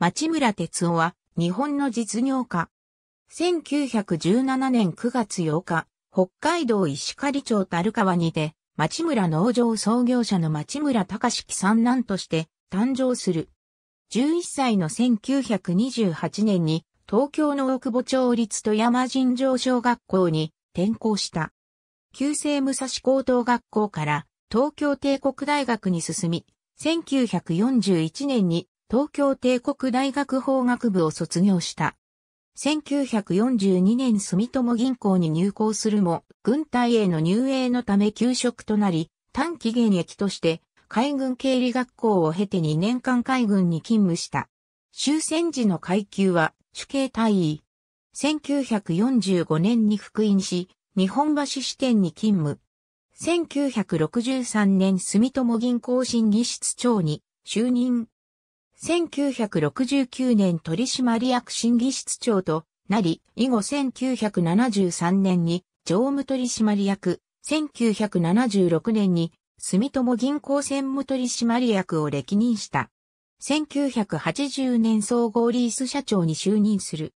町村哲夫は日本の実業家。1917年9月8日、北海道石狩町樽川にて、町村農場創業者の町村隆樹三男として誕生する。11歳の1928年に東京の大久保町立富山尋常小学校に転校した。旧制武蔵高等学校から東京帝国大学に進み、1941年に東京帝国大学法学部を卒業した。1942年住友銀行に入行するも、軍隊への入営のため休職となり、短期現役として海軍経理学校を経て2年間海軍に勤務した。終戦時の階級は主計隊位。1945年に復員し、日本橋支店に勤務。1963年住友銀行審議室長に就任。1969年取締役審議室長となり、以後1973年に常務取締役、1976年に住友銀行専務取締役を歴任した。1980年総合リース社長に就任する。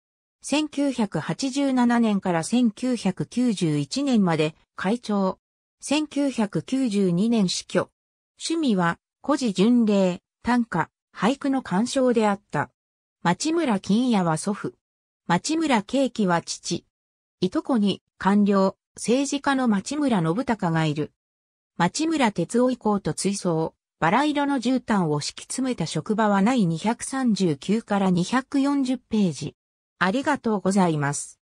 1987年から1991年まで会長。1992年死去。趣味は、孤児巡礼、短歌、俳句の鑑賞であった。町村金也は祖父。町村慶喜は父。いとこに官僚、政治家の町村信孝がいる。町村哲夫以降と追走、バラ色の絨毯を敷き詰めた職場はない239から240ページ。ありがとうございます。